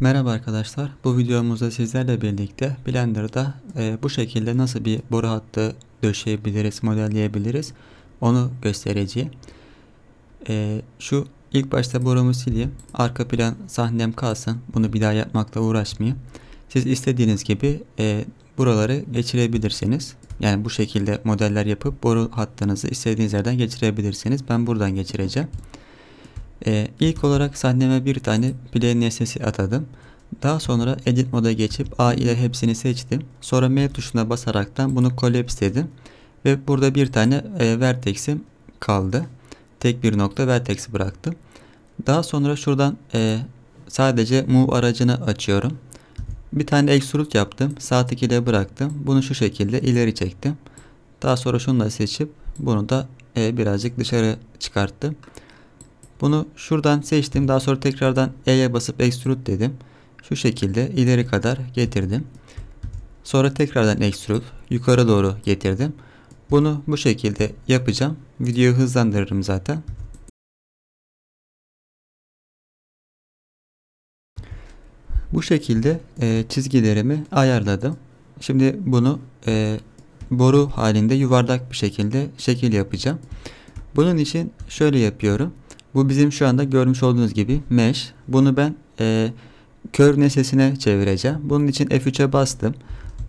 Merhaba arkadaşlar. Bu videomuzda sizlerle birlikte Blender'da e, bu şekilde nasıl bir boru hattı döşeyebiliriz, modelleyebiliriz onu göstereceğim. E, şu ilk başta borumu sileyim. Arka plan sahnem kalsın. Bunu bir daha yapmakla uğraşmayayım. Siz istediğiniz gibi e, buraları geçirebilirsiniz. Yani bu şekilde modeller yapıp boru hattınızı istediğiniz yerden geçirebilirsiniz. Ben buradan geçireceğim. Ee, ilk olarak sahneme bir tane play nesnesi atadım. Daha sonra edit moda geçip A ile hepsini seçtim. Sonra M tuşuna basaraktan bunu collapse dedim. Ve burada bir tane e, vertex'im kaldı. Tek bir nokta vertexi bıraktım. Daha sonra şuradan e, sadece move aracını açıyorum. Bir tane extrude yaptım. saat tek ile bıraktım. Bunu şu şekilde ileri çektim. Daha sonra şunu da seçip bunu da e, birazcık dışarı çıkarttım. Bunu şuradan seçtim. Daha sonra tekrardan E'ye basıp extrude dedim. Şu şekilde ileri kadar getirdim. Sonra tekrardan extrude yukarı doğru getirdim. Bunu bu şekilde yapacağım. Videoyu hızlandırırım zaten. Bu şekilde e, çizgilerimi ayarladım. Şimdi bunu e, boru halinde yuvarlak bir şekilde şekil yapacağım. Bunun için şöyle yapıyorum. Bu bizim şu anda görmüş olduğunuz gibi mesh. Bunu ben e, kör nesnesine çevireceğim. Bunun için F3'e bastım.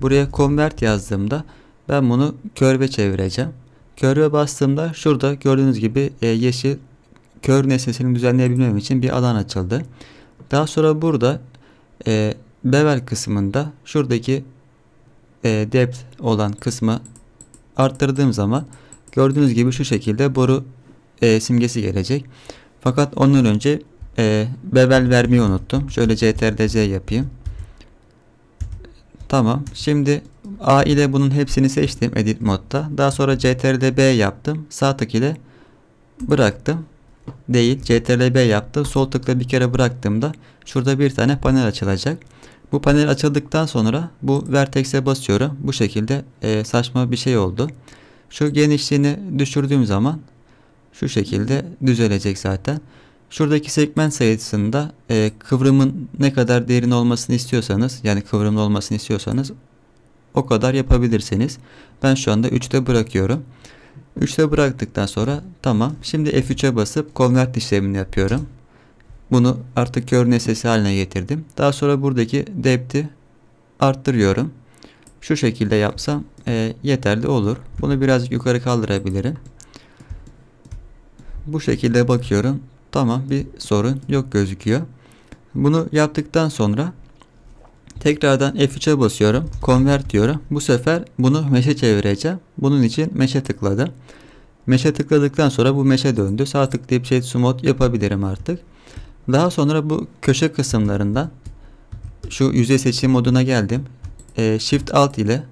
Buraya convert yazdığımda ben bunu körve çevireceğim. Körve bastığımda şurada gördüğünüz gibi e, yeşil kör nesnesini düzenleyebilmem için bir alan açıldı. Daha sonra burada e, bevel kısmında şuradaki e, depth olan kısmı arttırdığım zaman gördüğünüz gibi şu şekilde boru e, simgesi gelecek. Fakat ondan önce e, bevel vermeyi unuttum. Şöyle ctrl-z yapayım. Tamam. Şimdi A ile bunun hepsini seçtim edit modda. Daha sonra ctrl B yaptım. Sağ tık ile bıraktım. Değil. ctrl B yaptım. Sol tıkla bir kere bıraktığımda şurada bir tane panel açılacak. Bu panel açıldıktan sonra bu vertex'e basıyorum. Bu şekilde e, saçma bir şey oldu. Şu genişliğini düşürdüğüm zaman şu şekilde düzelecek zaten. Şuradaki segment sayısında e, kıvrımın ne kadar derin olmasını istiyorsanız yani kıvrımlı olmasını istiyorsanız o kadar yapabilirsiniz. Ben şu anda 3'te bırakıyorum. 3'te bıraktıktan sonra tamam. Şimdi F3'e basıp convert işlemini yapıyorum. Bunu artık görüne sesi haline getirdim. Daha sonra buradaki depth'i arttırıyorum. Şu şekilde yapsam e, yeterli olur. Bunu birazcık yukarı kaldırabilirim. Bu şekilde bakıyorum. Tamam bir sorun yok gözüküyor. Bunu yaptıktan sonra tekrardan F3'e basıyorum. Convert diyorum. Bu sefer bunu meşe çevireceğim. Bunun için meşe tıkladım. Meşe tıkladıktan sonra bu meşe döndü. Sağ tıklayıp shade smooth yapabilirim artık. Daha sonra bu köşe kısımlarında şu yüzey seçim moduna geldim. E, Shift Alt ile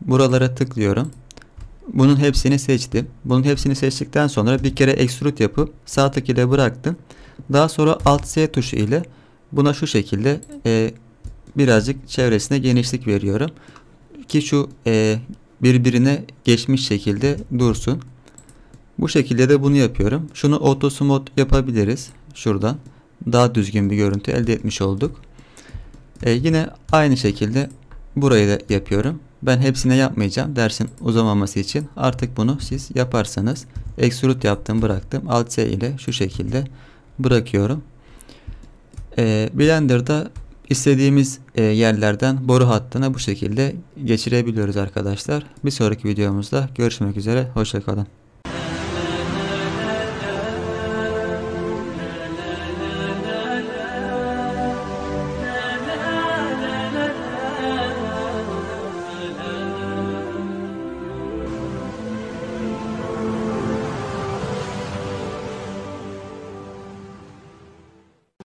buralara tıklıyorum. Bunun hepsini seçti. Bunun hepsini seçtikten sonra bir kere extrude yapıp sağ tık ile bıraktım. Daha sonra alt S tuşu ile buna şu şekilde e, birazcık çevresine genişlik veriyorum. Ki şu e, birbirine geçmiş şekilde dursun. Bu şekilde de bunu yapıyorum. Şunu auto smooth yapabiliriz. Şuradan daha düzgün bir görüntü elde etmiş olduk. E, yine aynı şekilde burayı da yapıyorum. Ben hepsine yapmayacağım. Dersin uzamaması için artık bunu siz yaparsanız extrude yaptım bıraktım. Alt S ile şu şekilde bırakıyorum. Ee, Blender'da istediğimiz e, yerlerden boru hattına bu şekilde geçirebiliyoruz arkadaşlar. Bir sonraki videomuzda görüşmek üzere. Hoşçakalın.